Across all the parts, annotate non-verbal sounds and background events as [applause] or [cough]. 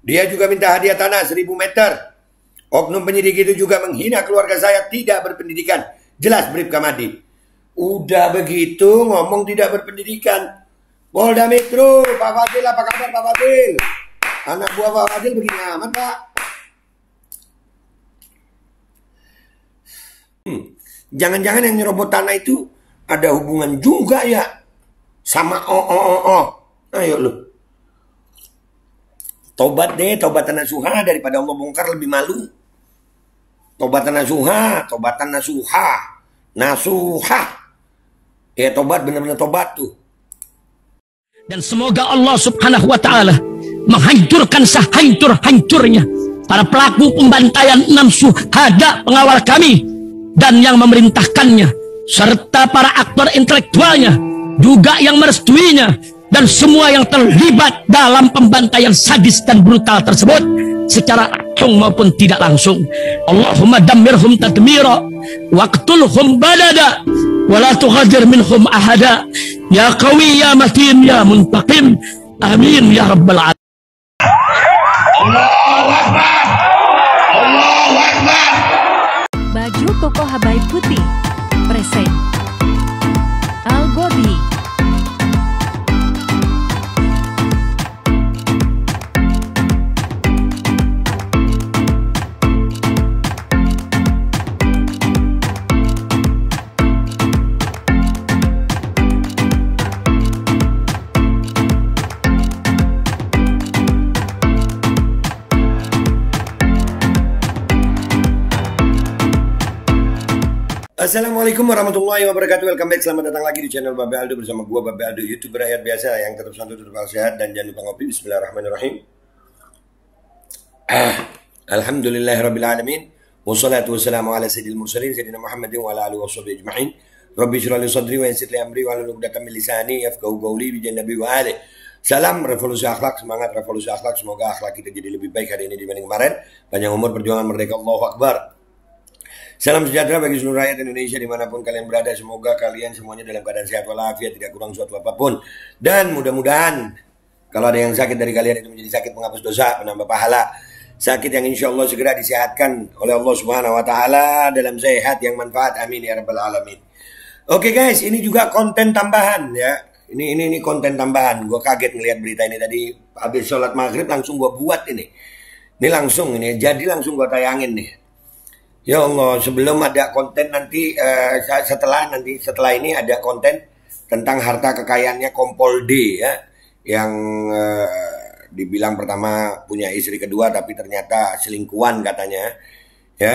Dia juga minta hadiah tanah 1000 meter. Oknum penyidik itu juga menghina keluarga saya tidak berpendidikan. Jelas Bribka Madi. Udah begitu ngomong tidak berpendidikan. Polda Metro, Pak Fadil apa kabar Pak Fadil? Anak buah Pak Fadil begini amat Pak. Hmm, jangan-jangan yang nyerobot tanah itu ada hubungan juga ya sama oh oh oh. oh. Ayo lu. Tobat deh, tobatan nasuha daripada Allah bongkar lebih malu. Tobatan nasuha, tobatan nasuha, nasuha. Ya tobat benar-benar tobat tuh. Dan semoga Allah subhanahu wa ta'ala menghancurkan sehancur-hancurnya para pelaku pembantaian enam suhada pengawal kami dan yang memerintahkannya serta para aktor intelektualnya juga yang merestuinya dan semua yang terlibat dalam pembantaian sadis dan brutal tersebut secara langsung maupun tidak langsung Allahumma damirhum tadmira waqtulhum balada wala tughadir minhum ahada ya qawi ya matin ya muntaqim amin ya rabbal alamin Allahu Akbar Allahu Akbar Baju Koko Habaib Putih Present Assalamualaikum warahmatullahi wabarakatuh Welcome back, selamat datang lagi di channel Babe Aldo Bersama gua Babe Aldo, youtuber rakyat biasa Yang tetap santun, tetap sehat Dan jangan lupa ngopi, bismillahirrahmanirrahim ah, [clears throat] Alhamdulillahirrabbilalamin Wassalatu wassalamu ala sayyidil mursalin Sayyidina Muhammadin wa ala alihi wa sahbihi ajma'in Rabbi syrali sadri wa yasirli amri Wa ala nukdatan lisani Yafkahu gauli bijan nabi wa alih Salam revolusi akhlak, semangat revolusi akhlak. Semoga akhlak kita jadi lebih baik hari ini dibanding kemarin. Panjang umur perjuangan merdeka, Allahu Akbar. Salam sejahtera bagi seluruh rakyat Indonesia dimanapun kalian berada. Semoga kalian semuanya dalam keadaan sehat walafiat, tidak kurang suatu apapun. Dan mudah-mudahan kalau ada yang sakit dari kalian itu menjadi sakit menghapus dosa, menambah pahala. Sakit yang insya Allah segera disehatkan oleh Allah Subhanahu Wa Taala dalam sehat yang manfaat. Amin ya rabbal alamin. Oke guys, ini juga konten tambahan ya. Ini ini ini konten tambahan. Gue kaget ngelihat berita ini tadi habis sholat maghrib langsung gue buat ini. Ini langsung ini jadi langsung gue tayangin nih Ya Allah, sebelum ada konten nanti uh, setelah nanti setelah ini ada konten tentang harta kekayaannya Kompol D ya yang uh, dibilang pertama punya istri kedua tapi ternyata selingkuhan katanya ya.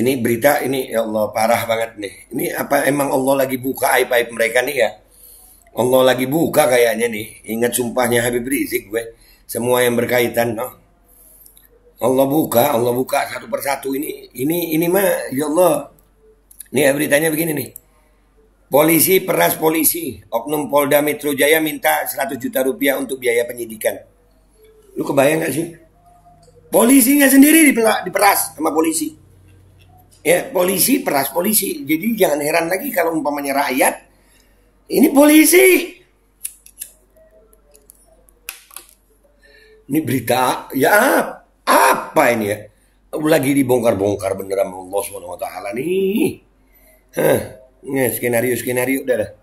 Ini berita ini ya Allah parah banget nih. Ini apa emang Allah lagi buka aib-aib mereka nih ya? Allah lagi buka kayaknya nih. Ingat sumpahnya Habib Rizik gue. Semua yang berkaitan noh Allah buka, Allah buka satu persatu ini, ini, ini mah, ya Allah. Nih ya, beritanya begini nih. Polisi peras polisi, oknum Polda Metro Jaya minta 100 juta rupiah untuk biaya penyidikan. Lu kebayang gak sih? Polisinya sendiri diperas sama polisi. Ya, polisi peras polisi. Jadi jangan heran lagi kalau umpamanya rakyat, ini polisi. Ini berita, ya apa ini ya? Lagi dibongkar-bongkar beneran Allah Subhanahu wa taala nih. Hah, ini skenario skenario udah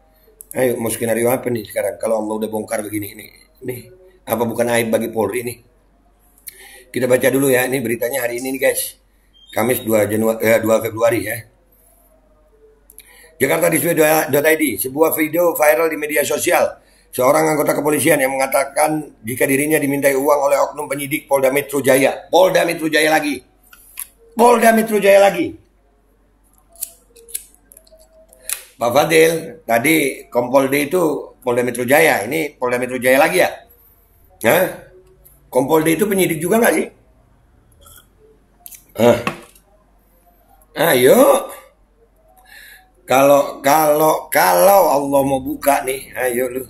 Ayo mau skenario apa nih sekarang kalau Allah udah bongkar begini ini. Nih, apa bukan aib bagi Polri nih? Kita baca dulu ya, ini beritanya hari ini nih guys. Kamis 2 Januari eh, 2 Februari ya. Jakarta di sebuah video viral di media sosial Seorang anggota kepolisian yang mengatakan jika dirinya dimintai uang oleh oknum penyidik Polda Metro Jaya. Polda Metro Jaya lagi. Polda Metro Jaya lagi. Pak Fadil, tadi Kompolde itu Polda Metro Jaya. Ini Polda Metro Jaya lagi ya? Hah? Kompolde itu penyidik juga nggak sih? Hah. Ayo. Kalau kalau kalau Allah mau buka nih, ayo lu.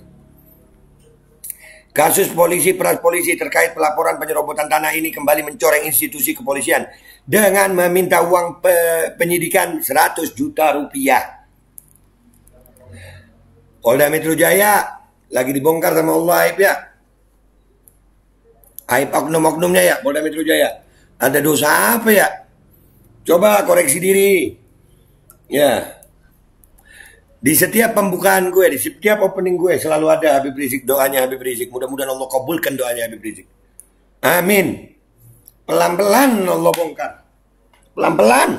Kasus polisi peras polisi terkait pelaporan penyerobotan tanah ini kembali mencoreng institusi kepolisian dengan meminta uang pe penyidikan 100 juta rupiah. Polda Metro Jaya lagi dibongkar sama Allah aib ya. Aib oknum-oknumnya ya Polda Metro Jaya. Ada dosa apa ya? Coba koreksi diri. Ya. Yeah. Di setiap pembukaan gue, di setiap opening gue selalu ada Habib Rizik doanya Habib Rizik. Mudah-mudahan Allah kabulkan doanya Habib Rizik. Amin. Pelan-pelan Allah bongkar. Pelan-pelan.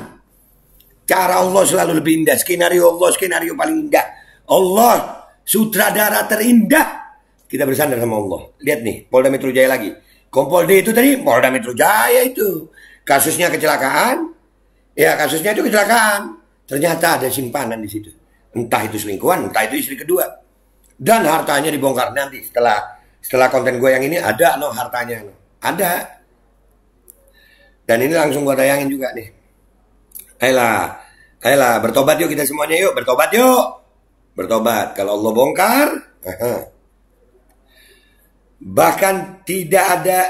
Cara Allah selalu lebih indah. Skenario Allah, skenario paling indah. Allah, sutradara terindah. Kita bersandar sama Allah. Lihat nih, Polda Metro Jaya lagi. Kompol D itu tadi, Polda Metro Jaya itu. Kasusnya kecelakaan. Ya, kasusnya itu kecelakaan. Ternyata ada simpanan di situ entah itu selingkuhan, entah itu istri kedua. Dan hartanya dibongkar nanti setelah setelah konten gue yang ini ada no hartanya no. Ada. Dan ini langsung gue tayangin juga nih. Ayolah, ayolah bertobat yuk kita semuanya yuk, bertobat yuk. Bertobat kalau Allah bongkar. Bahkan tidak ada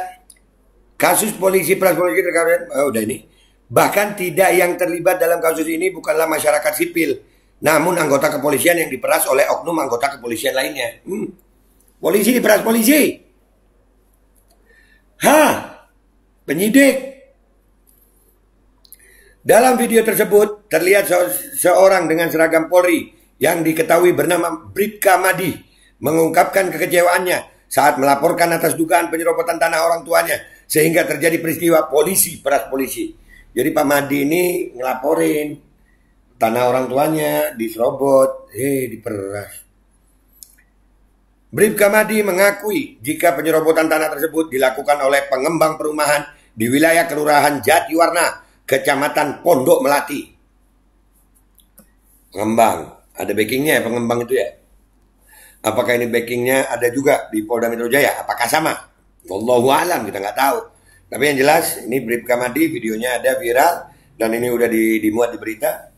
kasus polisi pras polisi terkait oh, udah ini. Bahkan tidak yang terlibat dalam kasus ini bukanlah masyarakat sipil, namun anggota kepolisian yang diperas oleh oknum anggota kepolisian lainnya. Hmm. Polisi diperas polisi. ha, Penyidik. Dalam video tersebut terlihat seorang dengan seragam Polri yang diketahui bernama Bripka Madi mengungkapkan kekecewaannya saat melaporkan atas dugaan penyerobotan tanah orang tuanya sehingga terjadi peristiwa polisi peras polisi. Jadi Pak Madi ini ngelaporin tanah orang tuanya diserobot, eh diperas. Bribka Madi mengakui jika penyerobotan tanah tersebut dilakukan oleh pengembang perumahan di wilayah Kelurahan Jatiwarna, Kecamatan Pondok Melati. Pengembang, ada backingnya ya pengembang itu ya. Apakah ini backingnya ada juga di Polda Metro Jaya? Apakah sama? Wallahu alam kita nggak tahu. Tapi yang jelas ini Bribka Madi videonya ada viral dan ini udah di, dimuat di berita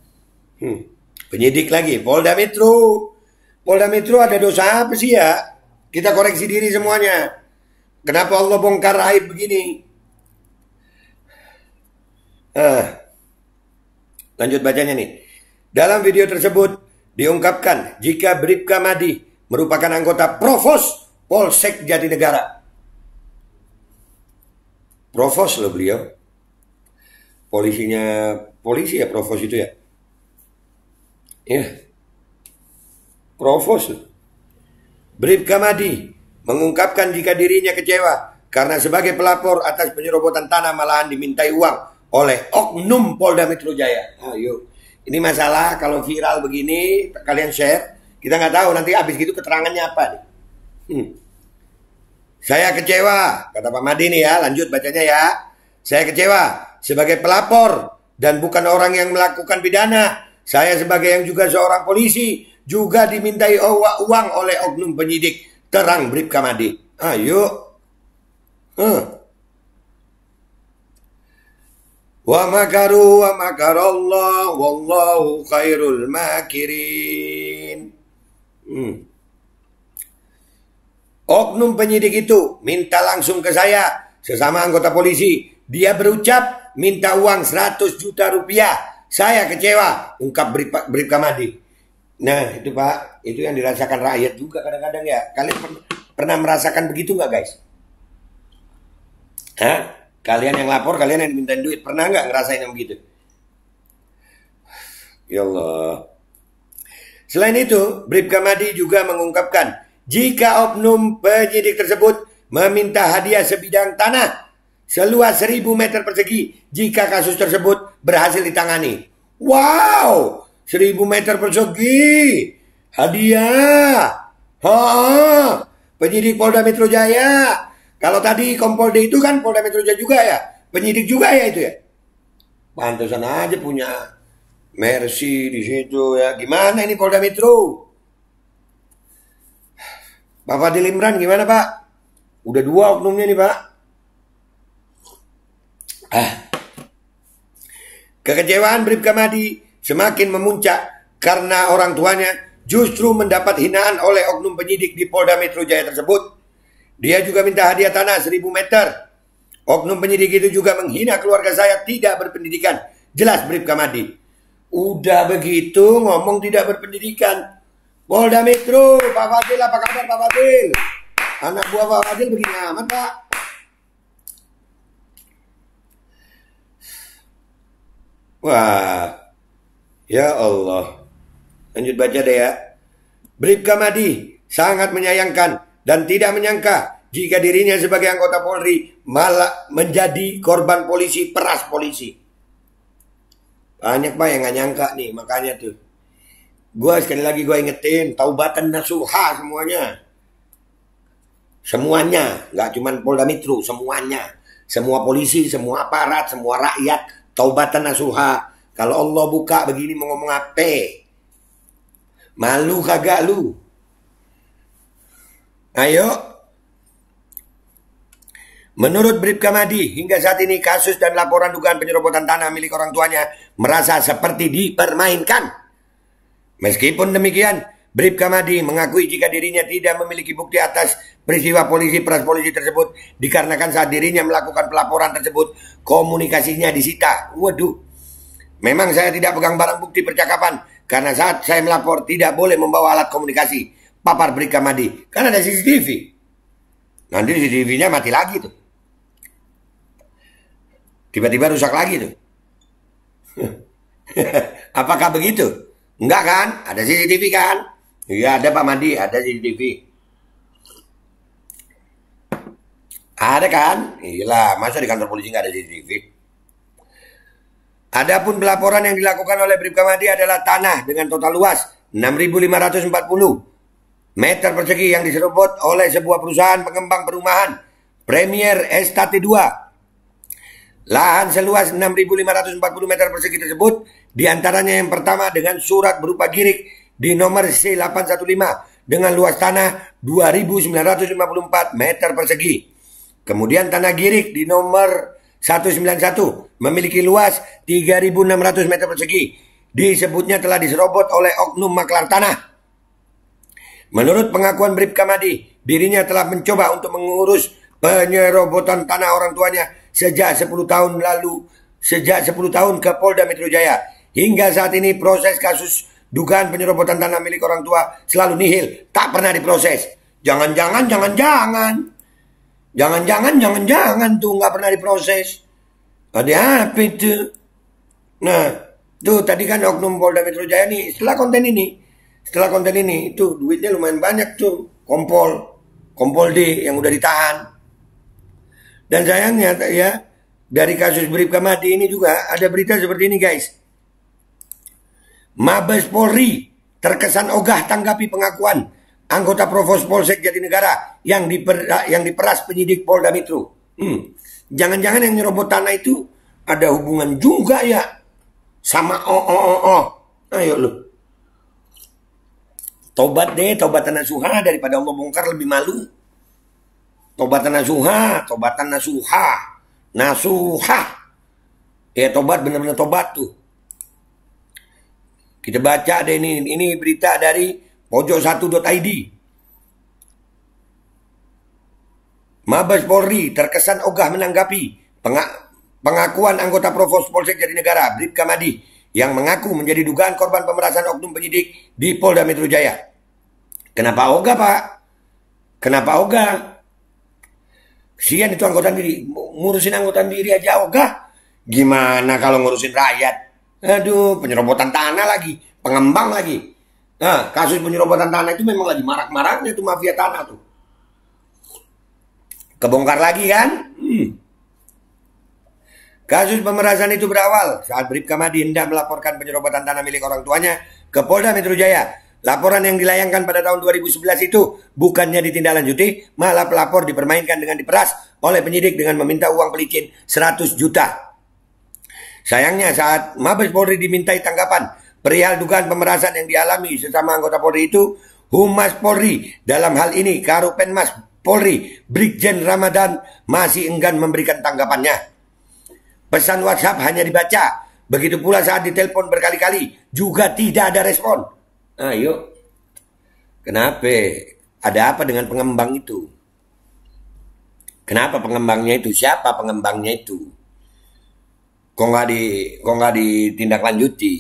Hmm. Penyidik lagi, Polda Metro. Polda Metro ada dosa apa sih ya? Kita koreksi diri semuanya. Kenapa Allah bongkar aib begini? Uh, lanjut bacanya nih. Dalam video tersebut diungkapkan jika Bribka Madi merupakan anggota Provos Polsek Jatinegara. Provos loh beliau. Polisinya polisi ya Provos itu ya ya, provos. Bribka Madi mengungkapkan jika dirinya kecewa karena sebagai pelapor atas penyerobotan tanah malahan dimintai uang oleh Oknum Polda Metro Jaya. Ayo, ini masalah kalau viral begini kalian share, kita nggak tahu nanti habis gitu keterangannya apa nih. Hmm. Saya kecewa, kata Pak Madi nih ya, lanjut bacanya ya. Saya kecewa sebagai pelapor dan bukan orang yang melakukan pidana saya sebagai yang juga seorang polisi juga dimintai uang oleh oknum penyidik. Terang Brip Kamadi. Ayo. Huh. Wa makaru wa makarallah wallahu khairul makirin. Hmm. Oknum penyidik itu minta langsung ke saya sesama anggota polisi. Dia berucap minta uang 100 juta rupiah saya kecewa, ungkap Bripka Madi. Nah, itu Pak, itu yang dirasakan rakyat juga kadang-kadang ya. Kalian per pernah merasakan begitu nggak guys? Hah? Kalian yang lapor, kalian yang minta duit, pernah nggak ngerasain yang begitu? Ya Allah. Selain itu, Bripka Madi juga mengungkapkan, jika oknum penyidik tersebut meminta hadiah sebidang tanah seluas 1000 meter persegi jika kasus tersebut berhasil ditangani. Wow, 1000 meter persegi. Hadiah. Ha, penyidik Polda Metro Jaya. Kalau tadi Kompolde itu kan Polda Metro Jaya juga ya. Penyidik juga ya itu ya. Pantesan aja punya Mercy di situ ya. Gimana ini Polda Metro? Bapak Dilimran gimana Pak? Udah dua oknumnya nih Pak. Ah. Kekecewaan Bribka Madi semakin memuncak karena orang tuanya justru mendapat hinaan oleh oknum penyidik di Polda Metro Jaya tersebut. Dia juga minta hadiah tanah 1000 meter. Oknum penyidik itu juga menghina keluarga saya tidak berpendidikan. Jelas Bribka Madi. Udah begitu ngomong tidak berpendidikan. Polda Metro, Pak Fadil apa kabar Pak Fadil? Anak buah Pak Fadil begini amat Pak. Wah, ya Allah. Lanjut baca deh ya. Bribka Madi sangat menyayangkan dan tidak menyangka jika dirinya sebagai anggota Polri malah menjadi korban polisi peras polisi. Banyak mah yang nggak nyangka nih makanya tuh. gue sekali lagi gue ingetin taubatan nasuha semuanya. Semuanya, nggak cuman Polda Metro, semuanya. Semua polisi, semua aparat, semua rakyat, Taubatan nasuha. Kalau Allah buka begini mau ngomong apa? Malu kagak lu? Ayo. Menurut Bribka Madi, hingga saat ini kasus dan laporan dugaan penyerobotan tanah milik orang tuanya merasa seperti dipermainkan. Meskipun demikian, Bribka Kamadi mengakui jika dirinya tidak memiliki bukti atas peristiwa polisi peras polisi tersebut dikarenakan saat dirinya melakukan pelaporan tersebut komunikasinya disita. Waduh, memang saya tidak pegang barang bukti percakapan karena saat saya melapor tidak boleh membawa alat komunikasi. Papar Bribka Kamadi. karena ada CCTV. Nanti CCTV-nya mati lagi tuh. Tiba-tiba rusak lagi tuh. [laughs] Apakah begitu? Enggak kan? Ada CCTV kan? Iya ada Pak Madi ada di TV, Ada kan? Iya masa di kantor polisi nggak ada CCTV? Adapun pelaporan yang dilakukan oleh Bribka Madi adalah tanah dengan total luas 6.540 meter persegi yang diserobot oleh sebuah perusahaan pengembang perumahan Premier Estate 2. Lahan seluas 6.540 meter persegi tersebut diantaranya yang pertama dengan surat berupa girik di nomor C815 dengan luas tanah 2.954 meter persegi. Kemudian tanah girik di nomor 191 memiliki luas 3.600 meter persegi. Disebutnya telah diserobot oleh oknum maklar tanah. Menurut pengakuan Bribka Madi, dirinya telah mencoba untuk mengurus penyerobotan tanah orang tuanya sejak 10 tahun lalu, sejak 10 tahun ke Polda Metro Jaya. Hingga saat ini proses kasus Dugaan penyerobotan tanah milik orang tua selalu nihil, tak pernah diproses. Jangan-jangan, jangan-jangan. Jangan-jangan, jangan-jangan tuh nggak pernah diproses. Ada apa itu? Nah, tuh tadi kan Oknum Polda Metro Jaya nih, setelah konten ini, setelah konten ini, itu duitnya lumayan banyak tuh, kompol, kompol D yang udah ditahan. Dan sayangnya ya, dari kasus Bribka Madi ini juga ada berita seperti ini guys. Mabes Polri terkesan ogah tanggapi pengakuan anggota Provos Polsek Jatinegara yang diper, yang diperas penyidik Polda Metro. jangan hmm. Jangan-jangan yang nyerobot tanah itu ada hubungan juga ya sama oh oh oh. oh. Ayo lu. Tobat deh, tanah nasuha daripada Allah bongkar lebih malu. suha nasuha, tanah nasuha, nasuha. Ya tobat bener-bener tobat tuh. Kita baca deh ini, ini berita dari pojok1.id. Mabes Polri terkesan ogah menanggapi pengakuan anggota Provos Polsek Negara, Brip Kamadi, yang mengaku menjadi dugaan korban pemerasan oknum penyidik di Polda Metro Jaya. Kenapa ogah, Pak? Kenapa ogah? Sian itu anggota diri, ngurusin anggota diri aja ogah. Gimana kalau ngurusin rakyat? Aduh, penyerobotan tanah lagi, pengembang lagi. Nah, kasus penyerobotan tanah itu memang lagi marak-maraknya itu mafia tanah tuh. Kebongkar lagi kan? Hmm. Kasus pemerasan itu berawal saat Bribka Madi hendak melaporkan penyerobotan tanah milik orang tuanya ke Polda Metro Jaya. Laporan yang dilayangkan pada tahun 2011 itu bukannya ditindaklanjuti, malah pelapor dipermainkan dengan diperas oleh penyidik dengan meminta uang pelicin 100 juta. Sayangnya saat Mabes Polri dimintai tanggapan perihal dugaan pemerasan yang dialami sesama anggota Polri itu, Humas Polri dalam hal ini Karupenmas Polri Brigjen Ramadan masih enggan memberikan tanggapannya. Pesan WhatsApp hanya dibaca, begitu pula saat ditelepon berkali-kali juga tidak ada respon. Ayo, ah, kenapa? Ada apa dengan pengembang itu? Kenapa pengembangnya itu? Siapa pengembangnya itu? kok nggak di kok nggak ditindaklanjuti.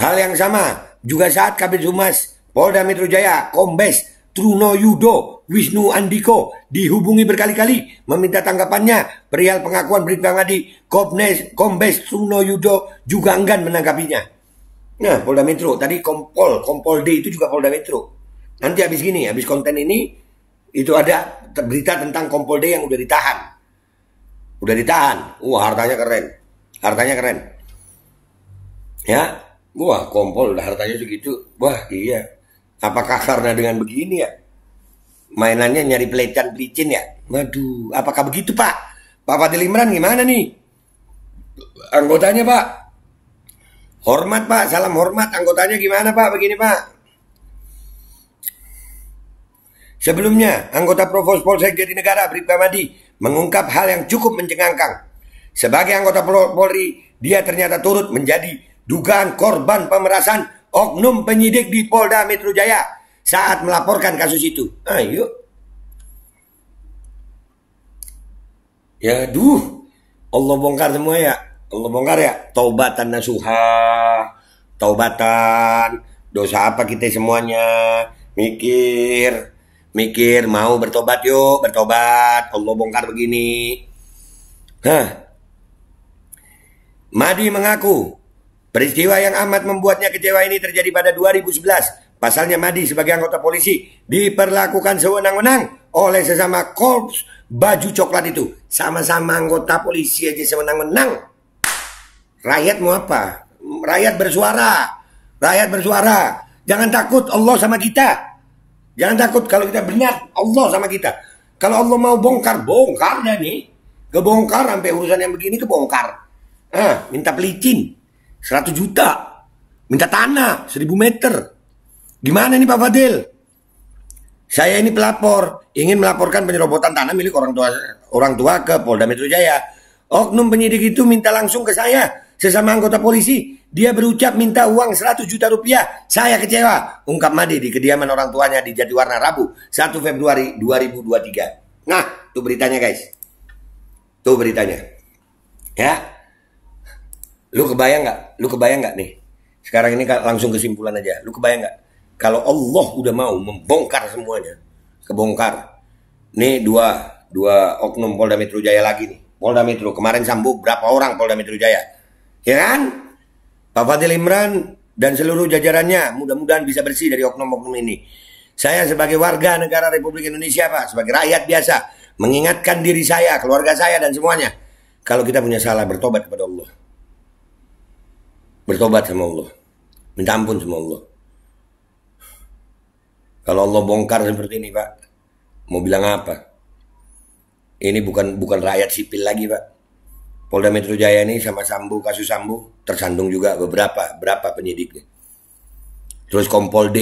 Hal yang sama juga saat Kabit Humas Polda Metro Jaya Kombes Truno Yudo Wisnu Andiko dihubungi berkali-kali meminta tanggapannya perihal pengakuan Bribka Ngadi Kombes, Kombes Truno Yudo juga enggan menanggapinya. Nah, Polda Metro tadi Kompol, Kompol D itu juga Polda Metro. Nanti habis gini, habis konten ini itu ada berita tentang Kompol D yang udah ditahan udah ditahan wah hartanya keren hartanya keren ya wah kompol udah hartanya segitu wah iya apakah karena dengan begini ya mainannya nyari pelecehan pelicin ya waduh apakah begitu pak pak Fadil Imran gimana nih anggotanya pak hormat pak salam hormat anggotanya gimana pak begini pak Sebelumnya, anggota Provos Polsek Jatinegara, Bribka Madi, mengungkap hal yang cukup mencengangkan. Sebagai anggota Polri, dia ternyata turut menjadi dugaan korban pemerasan oknum penyidik di Polda Metro Jaya saat melaporkan kasus itu. Ayo. Ya duh, Allah bongkar semua ya. Allah bongkar ya. Taubatan nasuha, taubatan dosa apa kita semuanya mikir mikir mau bertobat yuk bertobat Allah bongkar begini Hah. Madi mengaku peristiwa yang amat membuatnya kecewa ini terjadi pada 2011 pasalnya Madi sebagai anggota polisi diperlakukan sewenang-wenang oleh sesama korps baju coklat itu sama-sama anggota polisi aja sewenang-wenang rakyat mau apa rakyat bersuara rakyat bersuara jangan takut Allah sama kita Jangan takut kalau kita benar Allah sama kita. Kalau Allah mau bongkar, bongkar dah nih. Kebongkar sampai urusan yang begini kebongkar. Ah, minta pelicin 100 juta. Minta tanah 1000 meter. Gimana nih Pak Fadil? Saya ini pelapor, ingin melaporkan penyerobotan tanah milik orang tua orang tua ke Polda Metro Jaya. Oknum penyidik itu minta langsung ke saya sesama anggota polisi. Dia berucap minta uang 100 juta rupiah. Saya kecewa, ungkap Made di kediaman orang tuanya di Jatiwarna Rabu 1 Februari 2023. Nah, tuh beritanya guys. Tuh beritanya. Ya. Lu kebayang nggak? Lu kebayang nggak nih? Sekarang ini langsung kesimpulan aja. Lu kebayang nggak? Kalau Allah udah mau membongkar semuanya, kebongkar. Nih dua dua oknum Polda Metro Jaya lagi nih. Polda Metro kemarin sambung berapa orang Polda Metro Jaya? Ya kan? Pak Fadil Imran dan seluruh jajarannya mudah-mudahan bisa bersih dari oknum-oknum ini. Saya sebagai warga negara Republik Indonesia, Pak, sebagai rakyat biasa, mengingatkan diri saya, keluarga saya dan semuanya. Kalau kita punya salah, bertobat kepada Allah. Bertobat sama Allah. Minta ampun sama Allah. Kalau Allah bongkar seperti ini, Pak, mau bilang apa? Ini bukan bukan rakyat sipil lagi, Pak Polda Metro Jaya ini sama Sambu, kasus Sambu tersandung juga beberapa, berapa penyidiknya. Terus Kompol D,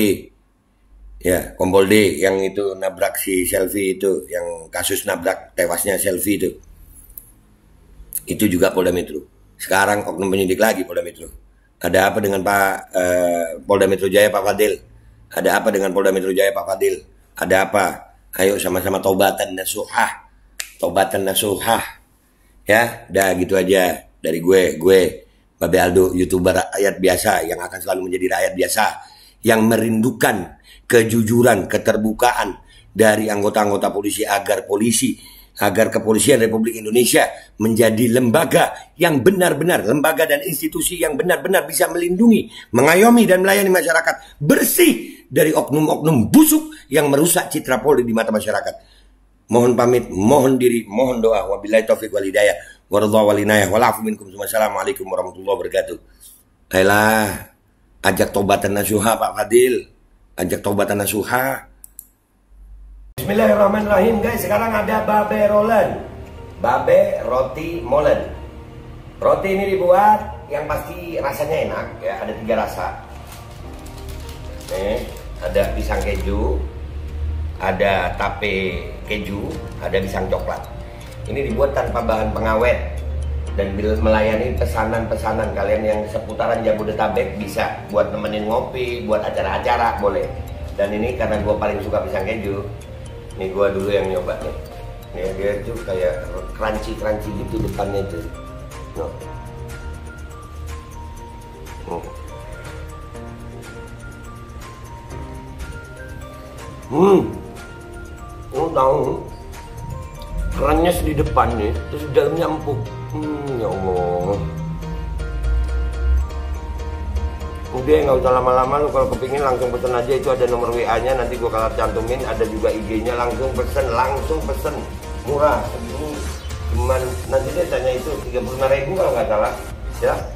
ya Kompol D yang itu nabrak si Selfie itu, yang kasus nabrak tewasnya Selfie itu, itu juga Polda Metro. Sekarang oknum penyidik lagi Polda Metro. Ada apa dengan Pak eh, Polda Metro Jaya Pak Fadil? Ada apa dengan Polda Metro Jaya Pak Fadil? Ada apa? Ayo sama-sama tobatan nasuhah. Tobatan nasuhah Ya, dah gitu aja dari gue, gue Babe Aldo, youtuber rakyat biasa yang akan selalu menjadi rakyat biasa yang merindukan kejujuran, keterbukaan dari anggota-anggota polisi agar polisi agar kepolisian Republik Indonesia menjadi lembaga yang benar-benar lembaga dan institusi yang benar-benar bisa melindungi, mengayomi dan melayani masyarakat bersih dari oknum-oknum busuk yang merusak citra Polri di mata masyarakat mohon pamit, mohon diri, mohon doa. Wabillahi taufiq wal hidayah. Waradha wal inayah wal Assalamualaikum warahmatullahi wabarakatuh. Ayolah, ajak taubatan nasuha Pak Fadil. Ajak taubatan nasuha. Bismillahirrahmanirrahim guys, sekarang ada babe rolen. Babe roti molen. Roti ini dibuat yang pasti rasanya enak ya, ada tiga rasa. Nih, ada pisang keju, ada tape keju, ada pisang coklat. Ini dibuat tanpa bahan pengawet dan bila melayani pesanan-pesanan kalian yang seputaran Jabodetabek bisa buat nemenin ngopi, buat acara-acara boleh. Dan ini karena gue paling suka pisang keju, ini gue dulu yang nyoba nih. Ini dia tuh kayak crunchy-crunchy gitu depannya itu. No. Hmm tahu kerannya di depan nih terus dalamnya empuk hmm, ya Allah udah nggak usah lama-lama lu kalau kepingin langsung pesen aja itu ada nomor WA nya nanti gua kalah cantumin ada juga IG nya langsung pesen langsung pesen murah cuman nanti dia tanya itu 35 ribu kalau nggak salah ya